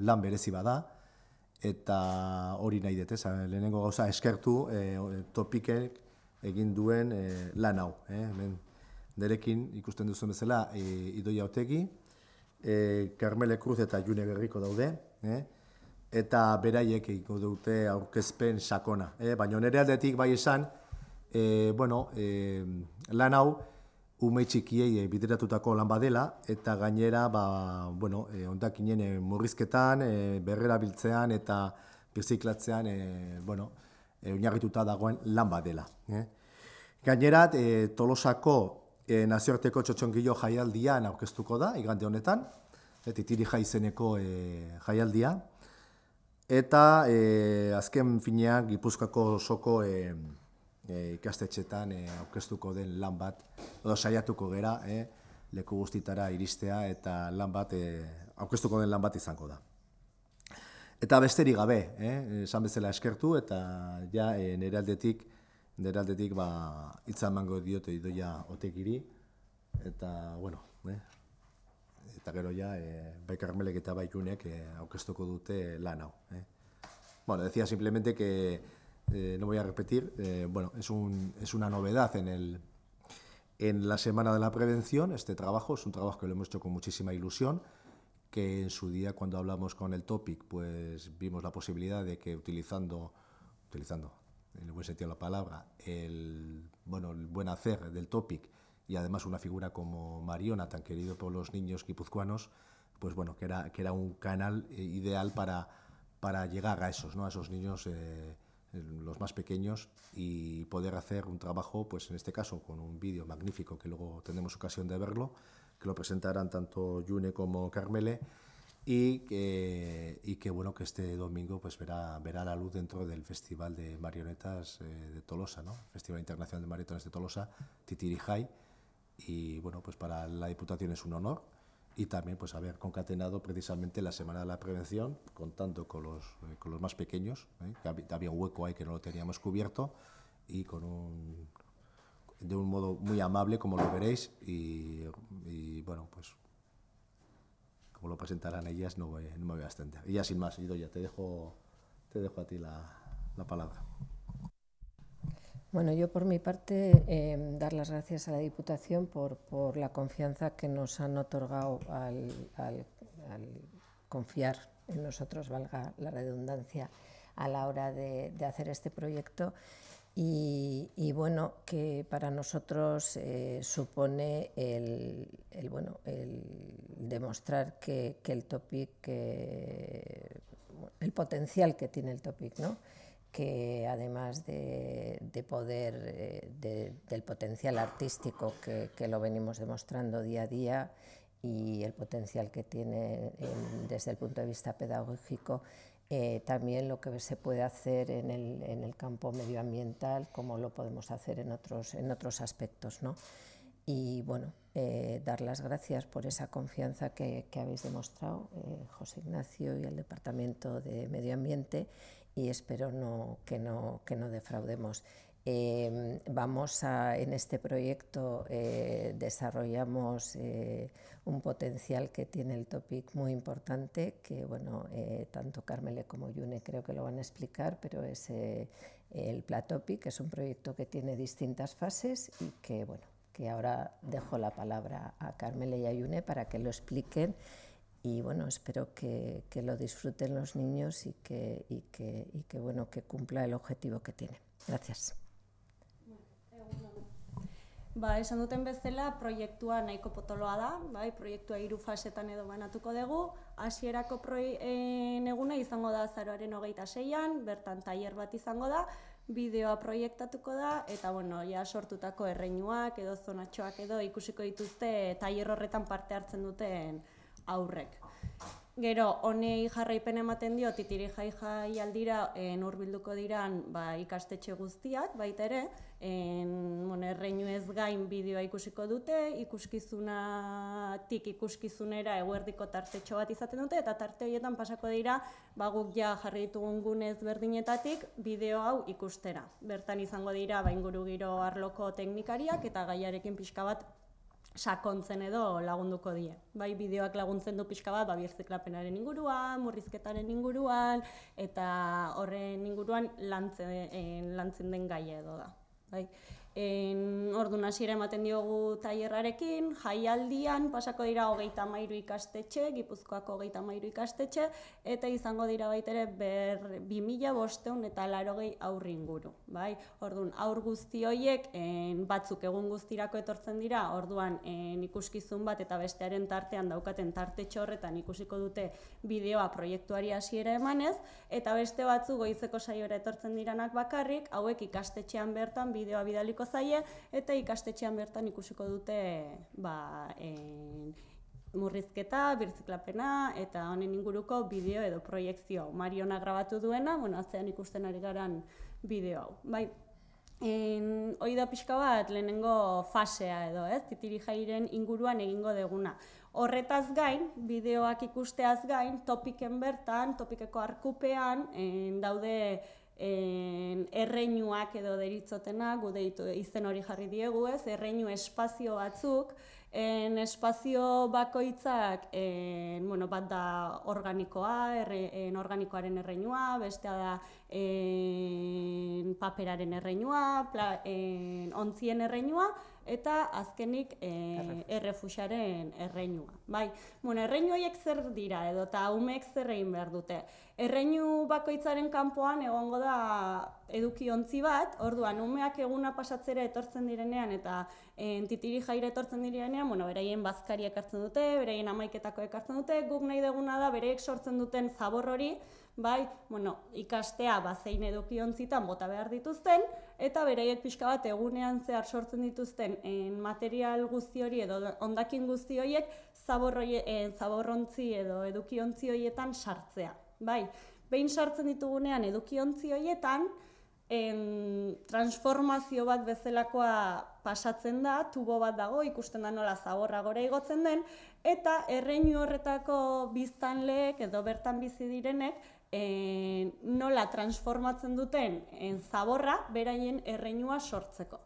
lan berezi bada, eta hori nahi dut, Lehenengo gauza eskertu e, e, topikek egin duen e, lan hau. E, hemen derekin ikusten duzu bezala e, idoia otegi, e, Carmele Cruz eta June Berriko daude, e, eta beraiek egingo dute aurkezpen sakona. E, baina nire aldetik bai esan, e, bueno, e, lan hau, ume txikiei eh, bideratutako lan badela eta gainera ba bueno e, eh, ondakinen eh, murrizketan e, berrerabiltzean eta biziklatzean e, bueno e, oinarrituta dagoen lan badela Eh? gainera e, Tolosako e, nazioarteko txotxongilo jaialdian aurkeztuko da igande honetan eta itiri jaizeneko jaialdia eta e, azken finean gipuzkako soko e, e, ikastetxetan e, aukestuko den lan bat, edo saiatuko gera, e, leku guztitara iristea eta lan bat, e, aukestuko den lan bat izango da. Eta besterik gabe, eh, esan bezala eskertu eta ja e, neraldetik neraldetik ba hitza emango diote idoia otegiri eta bueno, eh, eta gero ja e, bai eta baitunek e, aukestuko dute lan hau, eh. Bueno, decía simplemente que no eh, voy a repetir, eh, bueno, es, una novedad en, la Semana de la Prevención. Este trabajo es un trabajo que lo hemos hecho con muchísima ilusión, que en su día cuando hablamos con el Topic, pues vimos la posibilidad de que utilizando, utilizando en el buen sentido de la palabra, el, bueno, el buen hacer del Topic y además una figura como Mariona, tan querido por los niños guipuzcoanos, pues bueno, que era, un canal eh, ideal para, llegar a esos, ¿no? a esos niños los más pequeños y poder hacer un trabajo, pues en este caso con un vídeo magnífico que luego tendremos ocasión de verlo, que lo presentarán tanto Yune como Carmele y que, y bueno que este domingo pues verá, verá la luz dentro del Festival de Marionetas eh, de Tolosa, Festival Internacional de Marionetas de Tolosa, Titirijai, y bueno pues para la Diputación es un honor y también pues haber concatenado precisamente la Semana de la Prevención, contando con los, eh, con los más pequeños, ¿eh? que había, un hueco ahí que no lo teníamos cubierto, y con un, de un modo muy amable, como lo veréis, y, bueno, pues como lo presentarán ellas, no, no me voy a extender. Y ya sin más, Ido, ya te dejo, te dejo a ti la palabra. Bueno, yo por mi parte em, dar las gracias a la Diputación por, la confianza que nos han otorgado al, confiar en nosotros, valga la redundancia, a la hora de, hacer este proyecto. Y, bueno, que para nosotros eh, supone el, bueno, el demostrar que, que el topic, el potencial que tiene el topic, ¿no? que además de, de poder, eh, del potencial artístico que, que, lo venimos demostrando día a día y el potencial que tiene desde el punto de vista pedagógico, eh, también lo que se puede hacer en el, en el, campo medioambiental, como lo podemos hacer en otros, en otros aspectos. ¿no? Y bueno, eh, dar las gracias por esa confianza que, que habéis demostrado, José Ignacio y el Departamento de Medio Ambiente, y espero no, que, no, defraudemos. Em, vamos a, en este proyecto eh, desarrollamos eh, un potencial que tiene el topic muy importante, que bueno, eh, tanto Carmele como Yune creo que lo van a explicar, pero es el Platopic, que es un proyecto que tiene distintas fases y que bueno, que ahora dejo la palabra a Carmele y a Yune para que lo expliquen y bueno, espero que, que, lo disfruten los niños y que, y que, y que, bueno, que cumpla el objetivo que tiene. Gracias. Ba, esan duten bezala proiektua nahiko potoloa da, bai, proiektua hiru fasetan edo banatuko dugu. Hasierako e, neguna izango da azaroaren hogeita seian, bertan tailer bat izango da, bideoa proiektatuko da, eta bueno, ja sortutako erreinuak edo zonatxoak edo ikusiko dituzte taller horretan parte hartzen duten aurrek. Gero, honei jarraipen ematen dio, titiri jai jai aldira en eh, urbilduko diran ba, ikastetxe guztiak, baita ere, en, bueno, erreinu ez gain bideoa ikusiko dute, ikuskizunatik ikuskizunera eguerdiko tartetxo bat izaten dute, eta tarte horietan pasako dira, ba, guk ja jarri ditugun gunez berdinetatik, bideo hau ikustera. Bertan izango dira, ba, inguru giro arloko teknikariak, eta gaiarekin pixka bat sakontzen edo lagunduko die. Bai, bideoak laguntzen du pixka bat, bai, erzeklapenaren inguruan, murrizketaren inguruan, eta horren inguruan lantzen, eh, lantzen den gaia edo da. Bai. En, orduan hasiera ematen diogu tailerrarekin, jaialdian pasako dira hogeita mairu ikastetxe, gipuzkoako hogeita mairu ikastetxe, eta izango dira baitere ber, bi mila bosteun eta larogei aurri inguru. Bai? Orduan, aur guzti horiek batzuk egun guztirako etortzen dira, orduan en, ikuskizun bat eta bestearen tartean daukaten tarte txorretan ikusiko dute bideoa proiektuari hasiera emanez, eta beste batzu goizeko saiora etortzen diranak bakarrik, hauek ikastetxean bertan bideoa bidaliko zaie eta ikastetxean bertan ikusiko dute ba, en, murrizketa, birtziklapena eta honen inguruko bideo edo proiekzio. Mariona grabatu duena, bueno, atzean ikusten ari garan bideo hau. Bai, en, hoi da pixka bat lehenengo fasea edo, ez? Titiri jairen inguruan egingo deguna. Horretaz gain, bideoak ikusteaz gain, topiken bertan, topikeko arkupean, en, daude erreinuak edo deritzotena, gude izen hori jarri diegu ez, erreinu espazio batzuk, en espazio bakoitzak en, bueno, bat da organikoa, en organikoaren erreinua, bestea da en, paperaren erreinua, pla, en, ontzien erreinua, eta azkenik e, eh, errefusaren erreinua. Bai, bueno, erreinu horiek zer dira edo eta umeek zer egin behar dute. Erreinu bakoitzaren kanpoan egongo da eduki ontzi bat, orduan umeak eguna pasatzera etortzen direnean eta eh, entitiri jaira etortzen direnean, bueno, beraien bazkari ekartzen dute, beraien amaiketako ekartzen dute, guk nahi deguna da bereiek sortzen duten zabor hori, bai, bueno, ikastea bazein edokiontzitan bota behar dituzten, eta beraiek pixka bat egunean zehar sortzen dituzten en material guzti hori edo ondakin guzti horiek eh, zaborrontzi edo edukiontzi horietan sartzea. Bai, behin sartzen ditugunean edukiontzi horietan, en, transformazio bat bezalakoa pasatzen da, tubo bat dago, ikusten da nola zaborra gora igotzen den, eta erreinu horretako biztanleek edo bertan bizi direnek nola transformatzen duten en zaborra beraien erreinua sortzeko.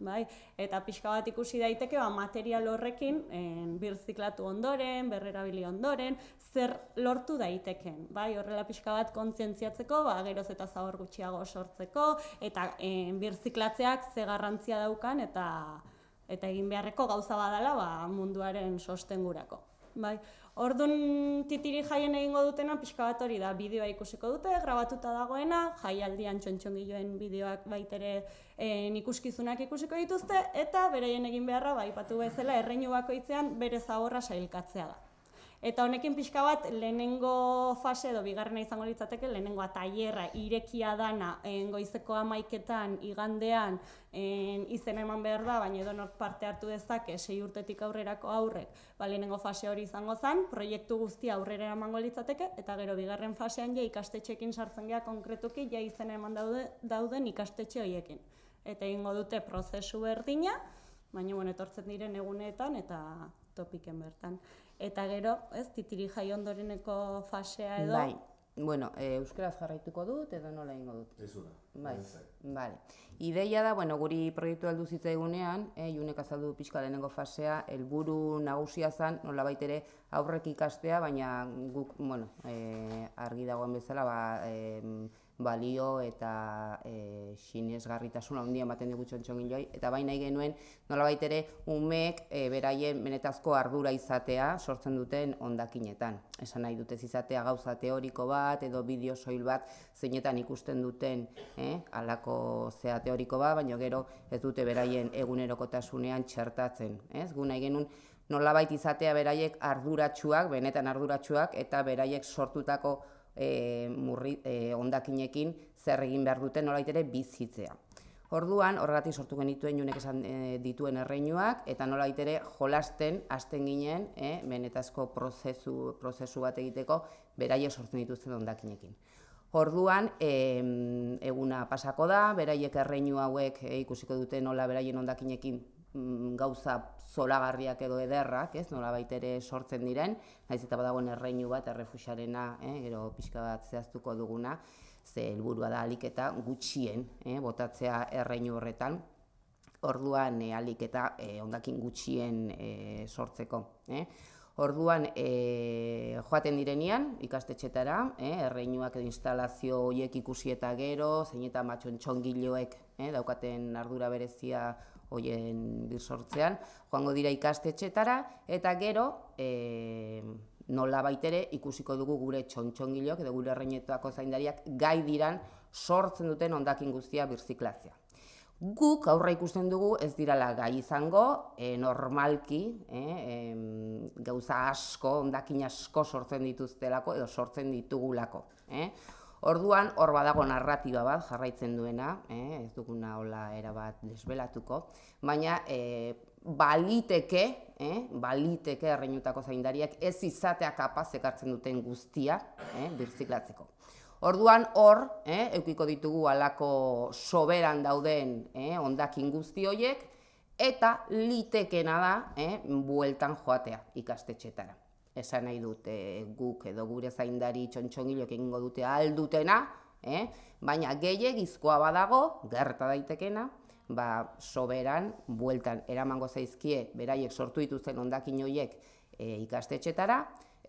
Bai? Eta pixka bat ikusi daiteke ba, material horrekin en, birziklatu ondoren, berrerabili ondoren, zer lortu daitekeen, Bai? Horrela pixka bat kontzientziatzeko, ba, geroz eta zabor gutxiago sortzeko, eta en, birziklatzeak ze garrantzia daukan eta eta egin beharreko gauza badala ba, munduaren sostengurako. Bai? Orduan titiri jaien egingo dutena pixka bat hori da, bideoa ikusiko dute, grabatuta dagoena, jaialdian txontxongiloen bideoak baitere e, eh, ikuskizunak ikusiko dituzte, eta beraien egin beharra, baipatu ba, bezala, erreinu bakoitzean itzean, bere zaborra sailkatzea da. Eta honekin pixka bat, lehenengo fase edo bigarrena izango litzateke, lehenengoa tailerra irekia dana goizeko amaiketan, igandean, en, izen eman behar da, baina edo nort parte hartu dezake, sei urtetik aurrerako aurrek, ba, lehenengo fase hori izango zan, proiektu guztia aurrera eman litzateke, eta gero bigarren fasean ja ikastetxekin sartzen geha konkretuki, ja izen eman daude, dauden ikastetxe horiekin. Eta egingo dute prozesu berdina, baina bueno, etortzen diren egunetan eta topiken bertan eta gero, ez, titiri jai ondoreneko fasea edo. Bai. Bueno, e, jarraituko dut edo nola eingo dut. Ez Bai. Bai. Ideia da, bueno, guri proiektu aldu zitzaigunean, eh, Iunek azaldu pizka fasea, helburu nagusia zan, nolabait ere aurrek ikastea, baina guk, bueno, e, argi dagoen bezala, ba, e, balio eta e, eh, xinez garritasuna hundian baten dugu Eta baina egin nuen, nola baitere, umek e, eh, beraien benetazko ardura izatea sortzen duten ondakinetan. Esan nahi dute izatea gauza teoriko bat edo bideo soil bat zeinetan ikusten duten eh, alako zea teoriko bat, baina gero ez dute beraien egunerokotasunean txertatzen. Ez? Guna egin nuen, nolabait izatea beraiek arduratsuak, benetan arduratsuak eta beraiek sortutako e, murri, e, eh, ondakinekin zer egin behar duten nolait ere bizitzea. Orduan horregatik sortu genituen junek esan eh, dituen erreinuak eta nolait ere jolasten hasten ginen e, benetazko prozesu, prozesu bat egiteko beraie sortu dituzten ondakinekin. Orduan, e, eguna pasako da, beraiek erreinu hauek ikusiko dute nola beraien ondakinekin mm, gauza zolagarriak edo ederrak, ez, nola ere sortzen diren, nahiz eta badagoen erreinu bat errefuxarena, eh, gero pixka bat zehaztuko duguna, ze helburua da alik gutxien eh, botatzea erreinu horretan, orduan eh, alik eh, ondakin gutxien eh, sortzeko. Eh. Orduan, e, joaten direnean, ikastetxetara, e, erreinuak edo instalazio hoiek ikusi eta gero, zein eta matxon txongiloek e, eh, daukaten ardura berezia hoien birsortzean, joango dira ikastetxetara, eta gero, e, eh, nola baitere, ikusiko dugu gure txontxongilok edo gure reinetuako zaindariak gai diran sortzen duten ondakin guztia birziklatzea. Guk aurra ikusten dugu ez dirala gai izango, e, normalki, e, gauza asko, ondakin asko sortzen dituztelako edo sortzen ditugulako. E. Orduan, hor badago narratiba bat jarraitzen duena, eh, ez duguna era bat desbelatuko, baina eh, baliteke, eh, baliteke arreinutako zaindariak ez izatea kapaz ekartzen duten guztia eh, birziklatzeko. Orduan hor, eh, eukiko ditugu alako soberan dauden eh, ondakin guzti horiek, eta litekena da eh, bueltan joatea ikastetxetara esan nahi dute guk edo gure zaindari txontxongilok egingo dute aldutena, eh? baina gehi egizkoa badago, gerta daitekena, ba, soberan, bueltan, eraman zaizkie beraiek sortu dituzten ondakin hoiek e, ikastetxetara,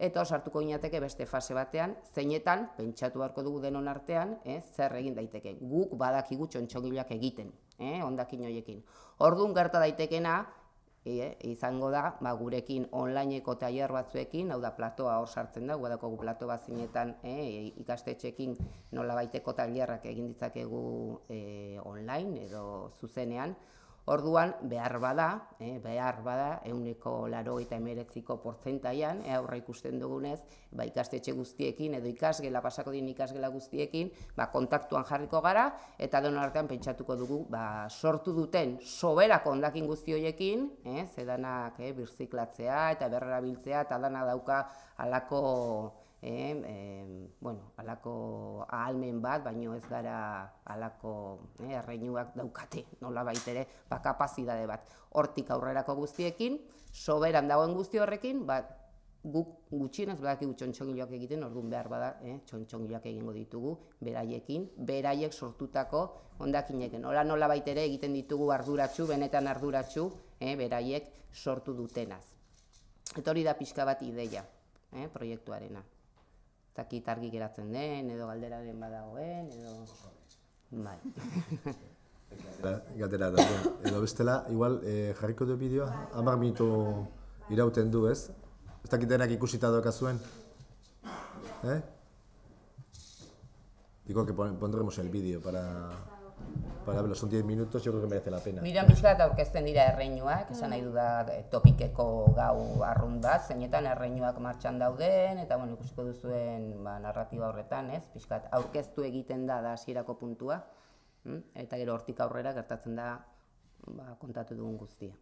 eta osartuko inateke beste fase batean, zeinetan, pentsatu beharko dugu denon artean, eh? zer egin daiteke. guk badakigu txontxongilak egiten. Eh, ondakin hoiekin. Orduan gerta daitekena, izango da, ba, gurekin onlineko tailer batzuekin, hau da platoa hor sartzen da, guadako gu plato bat zinetan e, eh, ikastetxekin nola baiteko taierrak egin ditzakegu eh, online edo zuzenean, Orduan, behar bada, eh, behar bada, euneko laro eta emeretziko porzentaian, eh, aurra ikusten dugunez, ba, ikastetxe guztiekin, edo ikasgela pasako din ikasgela guztiekin, ba, kontaktuan jarriko gara, eta den artean pentsatuko dugu, ba, sortu duten soberako ondakin guztioiekin, eh, zedanak eh, birziklatzea eta berrerabiltzea, eta dana dauka alako e, e, bueno, alako ahalmen bat, baino ez gara alako e, eh, erreinuak daukate, nola baitere, bakapazidade bat. Hortik aurrerako guztiekin, soberan dagoen guzti horrekin, bat, guk gutxienez badaki gutxontxongiloak egiten, orduan behar bada, eh, txontxongiloak egingo ditugu beraiekin, beraiek sortutako hondakineken. Ola nola baitere egiten ditugu arduratsu, benetan arduratsu, eh, beraiek sortu dutenaz. Eta da pixka bat ideia, eh, proiektuarena ez argi geratzen den, edo galderaren badagoen, edo... Bai. Galdera da, edo bestela, igual, eh, jarriko du bideoa, hamar irauten du, ez? Ez dakit denak ikusita doka zuen? Eh? Digo, que pondremos el bideo para para verlo son 10 minutos, yo creo que merece la pena. Mira, mis gata aurkezten dira erreinuak, esan nahi du da eh, topikeko gau arrun bat, zeinetan erreinuak martxan dauden eta bueno, ikusiko duzuen ba narrativa horretan, ez? Piskat aurkeztu egiten da da hasierako puntua, hm? Eta gero hortik aurrera gertatzen da ba kontatu dugun guztia.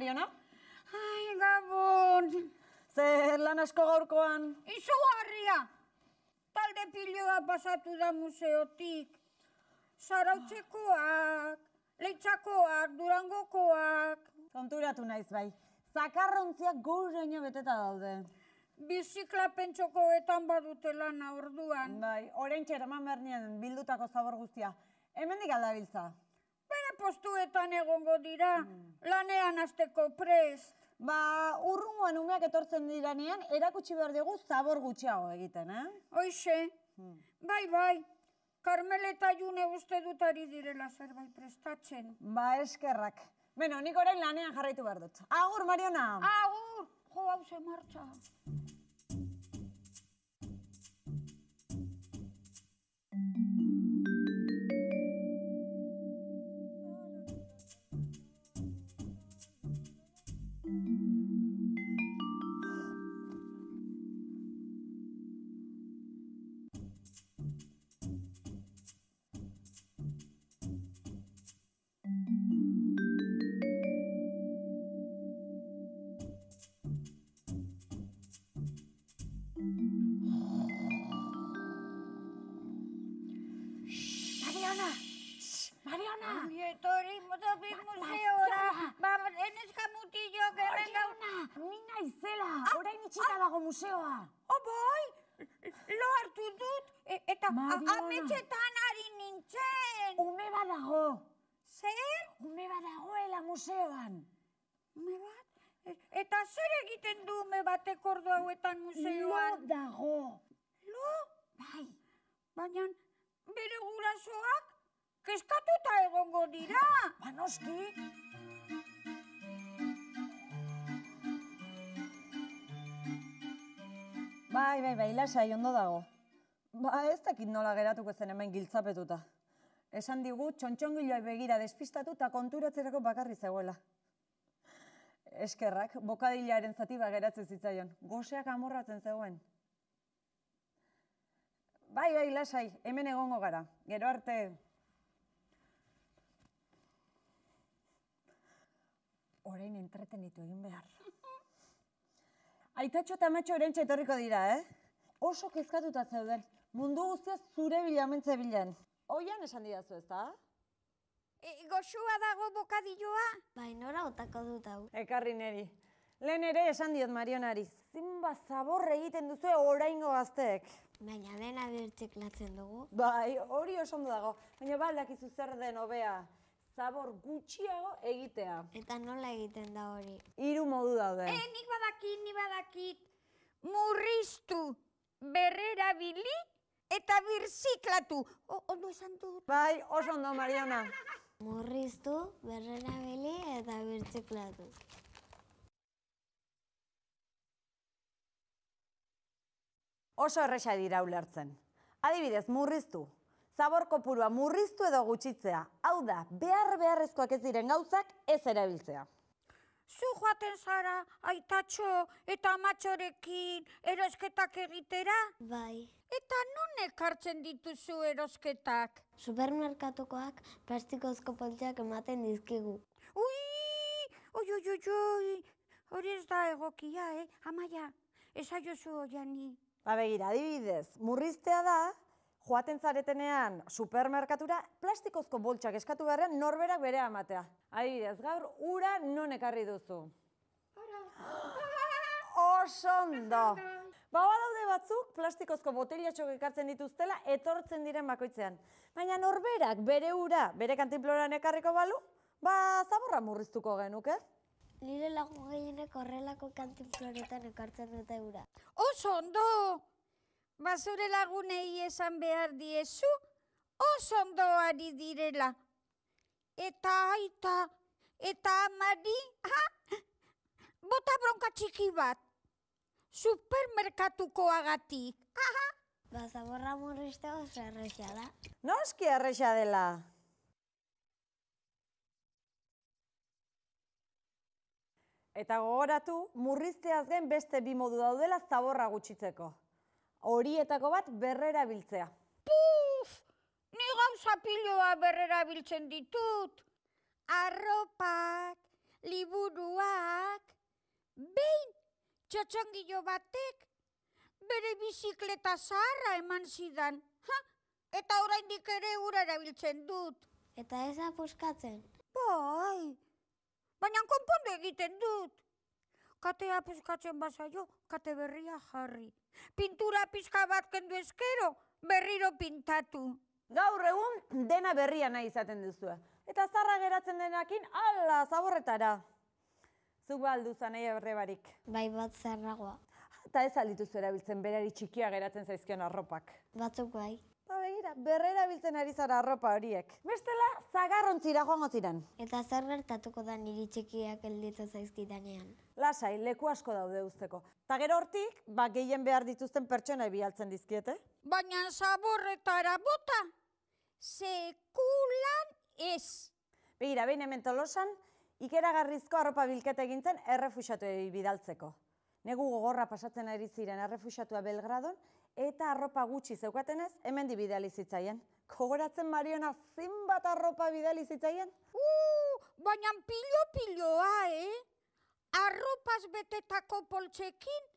Mariona? Ai, gabon! Zer lan asko gaurkoan? Izu Talde pilioa pasatu da museotik. Sarautzekoak, leitzakoak, durangokoak. Konturatu naiz bai. Zakarrontziak gaurreina beteta daude. Bizikla pentsokoetan badute lana orduan. Bai, orain behar bildutako zabor guztia. Hemen dikalda aldabiltza? postuetan egongo dira, mm. lanean hasteko prest. Ba, urrungoan umeak etortzen diranean, erakutsi behar dugu zabor gutxiago egiten, eh? Hoxe, hmm. bai, bai, karmel eta june uste dut ari direla zerbait prestatzen. Ba, eskerrak. Beno, nik orain lanean jarraitu behar dut. Agur, Mariona! Agur! Jo, hau ze martxa! Ametxeetan ari nintzen! Ume bat dago! Zer? Ume bat dagoela museoan! Ume bat? E, eta zer egiten du ume batek ordu hauetan museoan? Lo dago! Lo? Bai! Baina bere gurasoak keskatuta egongo dira! Banoski! Bai, bai, bai, lasai, ondo dago! Ba, ez dakit nola geratuko zen hemen giltzapetuta. Esan digu, txontxongiloi begira despistatu eta konturatzerako bakarri zegoela. Eskerrak, bokadilaren zati bageratzen zitzaion. Goseak amorratzen zegoen. Bai, bai, lasai, hemen egongo gara. Gero arte... Orain entretenitu egin behar. Aitatxo eta matxo etorriko dira, eh? Oso kezkatuta zeuden mundu guztia zure bilamentze bilen. Oian esan didazu ez da? E, goxua dago bokadilloa? Bai, nora otako dut hau. Ekarri neri. Lehen ere esan diot marionari. Zinba zabor egiten duzu oraingo gazteek. Baina dena bertxek latzen dugu. Bai, hori oso ondo dago. Baina baldak ba, izu zer den hobea. Zabor gutxiago egitea. Eta nola egiten da hori? Hiru modu daude. E, nik badakit, nik badakit. Murriztu, berrera bili eta birziklatu. Ondo esan du. Bai, oso ondo, Mariona. Murriztu berrera bile eta birziklatu. Oso erresa dira ulertzen. Adibidez, murriztu. Zabor kopurua murriztu edo gutxitzea. Hau da, behar beharrezkoak ez diren gauzak ez erabiltzea. Zu joaten zara, aitatxo eta amatxorekin erosketak egitera? Bai. Eta non ekartzen dituzu erosketak? Supermerkatukoak plastikozko poltsak ematen dizkigu. Ui! Oi, oi, oi, oi! Hori ez da egokia, eh? Amaia, ezaiozu hoiani. Ba begira, adibidez, murriztea da, joaten zaretenean supermerkatura plastikozko boltsak eskatu beharrean norberak bere amatea. Adibidez, gaur ura non ekarri duzu. Ara! Osondo! Baba daude batzuk plastikozko botellatxok ekartzen dituztela etortzen diren bakoitzean. Baina norberak bere ura bere kantinploran ekarriko balu, ba zaborra murriztuko genuk, ez? Eh? Nire lagu gehienek horrelako kantinploretan ekartzen dute ura. Oso ondo! Bazure lagunei esan behar diezu, oso ondo ari direla. Eta aita, eta amari, ha? Bota bronka txiki bat supermerkatukoagatik. Aha! Ba, zaborra oso zerrexea da. Noski errexea dela. Eta gogoratu, murrizteaz gen beste bi modu daudela zaborra gutxitzeko. Horietako bat berrera biltzea. Puf! Ni gauza piloa berrera biltzen ditut. Arropak, liburuak, beit txatxangillo batek, bere bizikleta zaharra eman zidan. Eta oraindik ere ura erabiltzen dut. Eta ez apuskatzen. Bai, baina konpondu egiten dut. Kate apuskatzen bazaio, kate berria jarri. Pintura pizka bat kendu eskero, berriro pintatu. Gaur egun dena berria nahi izaten duzua. Eta zarra geratzen denakin ala zaborretara. Zuk ba aldu zanei Bai bat zerragoa. Eta ez alituzu erabiltzen berari txikia geratzen zaizkion arropak. Batzuk bai. Ba begira, berrera biltzen ari zara arropa horiek. Bestela, zagarrontzira joango ziren. Eta zer gertatuko da niri txikiak zaizkidan zaizkidanean. Lasai, leku asko daude usteko. Ta gero hortik, ba gehien behar dituzten pertsona dizkiet, dizkiete. Baina zaborretara bota, sekulan ez. Begira, behin hemen losan? Ikeragarrizko arropa bilketa egintzen errefusatu bidaltzeko. Negu gogorra pasatzen ari ziren errefuxatua Belgradon, eta arropa gutxi zeukatenez, hemen dibideali zitzaien. Kogoratzen Mariona zinbat arropa bidalizitzaien. zitzaien? Uh, baina pilo-piloa, ah, eh? Arropaz betetako poltsekin,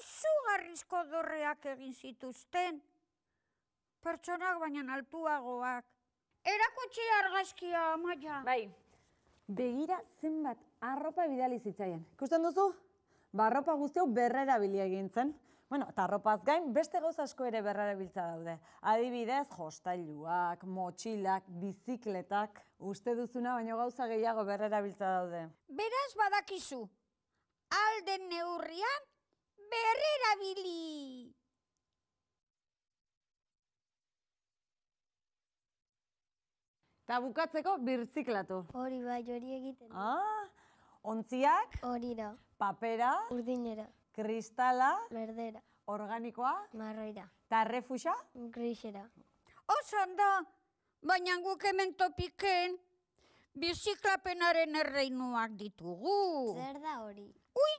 izugarrizko dorreak egin zituzten. Pertsonak baina altuagoak. Erakutsi argazkia, amaia. Bai, Begira zenbat arropa bidali zitzaien. Ikusten duzu? Ba, arropa guztiau berrera egintzen. Bueno, eta arropaz gain, beste gauza asko ere berrera daude. Adibidez, jostailuak, motxilak, bizikletak, uste duzuna baino gauza gehiago berrera biltza daude. Beraz badakizu, alden neurrian berrera Eta bukatzeko birtziklatu. Hori bai, hori egiten. Ah, ontziak? Hori da. Papera? Urdinera. Kristala? Berdera. Organikoa? Marroira. Ta refuxa? Grisera. Oso da, baina guk hemen topiken, biziklapenaren erreinuak ditugu. Zer da hori? Ui,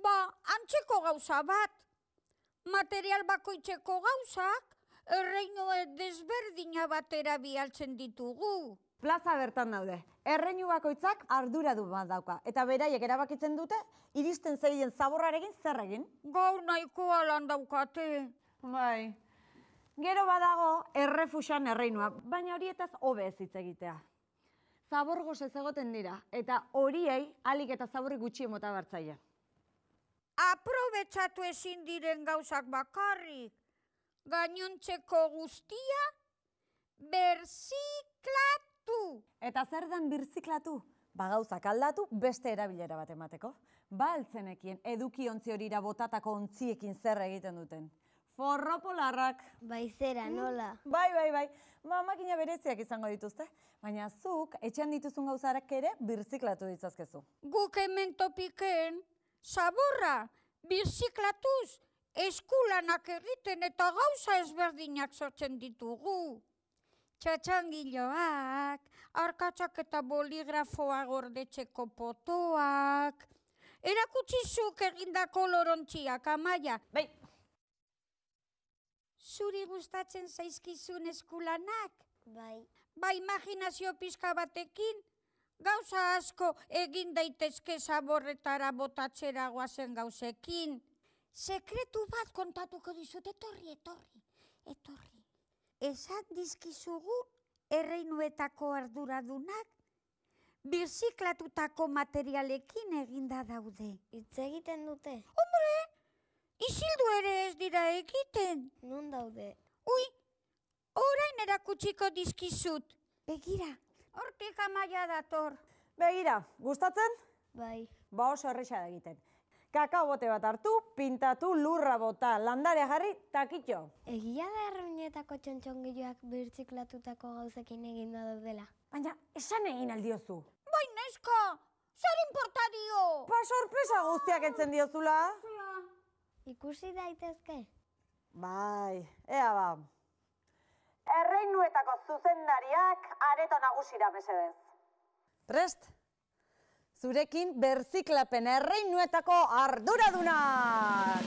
ba, antzeko gauza bat. Material bakoitzeko gauzak, erreino desberdina batera bialtzen ditugu. Plaza bertan daude, erreinu bakoitzak ardura du bat dauka, eta beraiek erabakitzen dute, iristen zerien zaborrarekin zerrekin. Gaur nahikoa lan daukate. Bai, gero badago errefusan erreinuak, baina horietaz hobe ez hitz egitea. Zabor gozez egoten dira, eta horiei alik eta zaborri gutxi emota bartzaia. Aprobetsatu ezin diren gauzak bakarrik, gainontzeko guztia berziklatu. Eta zer dan birziklatu? Bagauzak aldatu beste erabilera bat emateko. Ba altzenekien eduki ontzi botatako ontziekin zer egiten duten. Forropolarrak. Bai zera, mm. nola. Bai, bai, bai. Ba, makina bereziak izango dituzte. Baina zuk, etxean dituzun gauzarak ere birziklatu ditzazkezu. Guk hemen topiken, saborra, birziklatuz, eskulanak egiten eta gauza ezberdinak sortzen ditugu. Txatxangiloak, arkatzak eta boligrafoa gordetzeko potoak. Erakutsizuk egindako lorontziak amaia. Bai. Zuri gustatzen zaizkizun eskulanak? Bai. Ba imaginazio pizka batekin, gauza asko egin daitezke zaborretara botatzera zen gauzekin sekretu bat kontatuko dizut, etorri, etorri, etorri. Ezan dizkizugu erreinuetako arduradunak birziklatutako materialekin eginda daude. Itz egiten dute? Hombre, izildu ere ez dira egiten. Nun daude? Ui, orain erakutsiko dizkizut. Begira, hortik amaia dator. Begira, gustatzen? Bai. Ba oso egiten kakao bote bat hartu, pintatu lurra bota, landare jarri, takitxo. Egia da erruinetako txontxongiloak latutako gauzekin egin daudela. Baina, esan egin aldiozu. Bai, neska! Zer importa dio? Ba, sorpresa guztiak entzen diozula. Ikusi daitezke. Bai, ea ba. Erreinuetako zuzendariak areto nagusira mesedez. Prest? Prest? zurekin berziklapen erreinuetako arduradunak!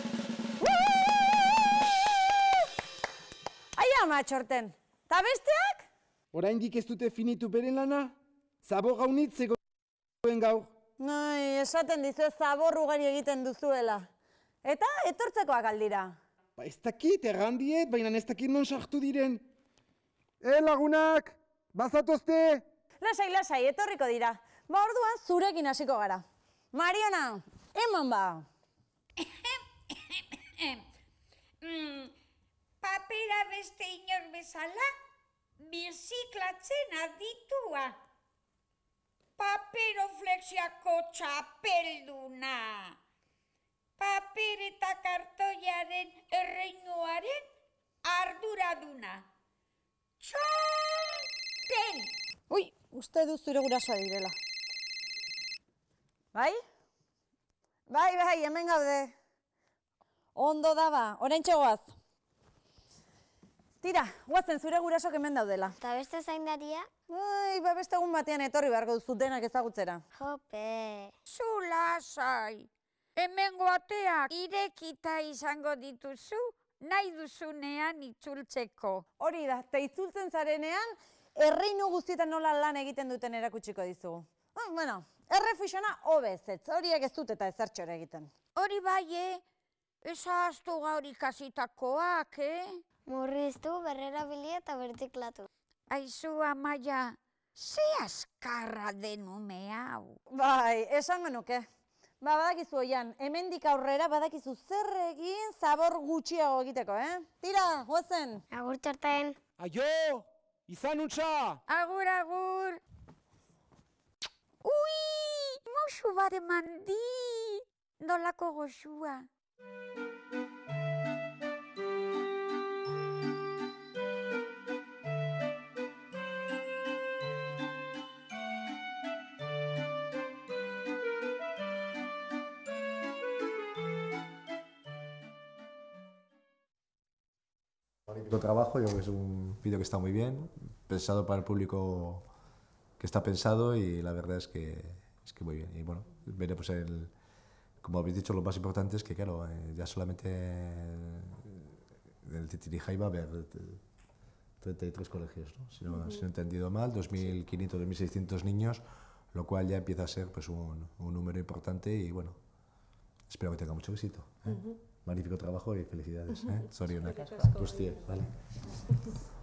Aia, matxorten! Ta besteak? Oraindik ez dute finitu beren lana? Zabor gaunitz gaur? Nai, esaten dizue zabor egiten duzuela. Eta etortzekoak aldira. Ba ez dakit, errandiet, baina ez dakit non sartu diren. E, lagunak! Bazatozte! Lasai, lasai, etorriko dira. Borduan ba, zurekin hasiko gara. Mariona, eman ba. Mm, papera beste inor bezala, birziklatzen aditua. Papero flexiako txapelduna. Paper eta kartoiaren erreinuaren arduraduna. Txapel! Ui, uste duzure zure gurasoa direla. Bai? Bai, bai, hemen gaude. Ondo da ba, orain txegoaz. Tira, guazen zure gurasok hemen daudela. Eta beste zain daria? Bai, ba beste egun batean etorri beharko gauzu denak ezagutzera. Jope. Zula zai, hemen goateak irekita izango dituzu, nahi duzunean itzultzeko. Hori da, eta itzultzen zarenean, erreinu guztietan nola lan egiten duten erakutsiko dizugu. Ah, bueno, Errefixona hobe, ez, horiek ez dut eta ezertxore egiten. Hori bai, eh? ez ahaztu gaur ikasitakoak, eh? Murriztu, berrera bilia eta bertiklatu. Aizu, amaia, ze askarra denume hau. Bai, esan genuke. Ba, badakizu hoian, hemendik aurrera badakizu zer egin zabor gutxiago egiteko, eh? Tira, guazen! Agur txorten! Aio! Izan untxa! Agur, agur! Ui! Kogoshua de Mandí, no la Kogoshua. trabajo, yo creo que es un vídeo que está muy bien, pensado para el público que está pensado y la verdad es que que muy bien. Y bueno, veremos pues, el, como habéis dicho, lo más importante es que, claro, eh, ya solamente del Titirija iba a haber 33 colegios, ¿no? Si, no, he entendido mal, 2.500, 2.600 niños, lo cual ya empieza a ser pues, un, un número importante y bueno, espero que tenga mucho éxito. ¿eh? Magnífico trabajo y felicidades. ¿eh? vale.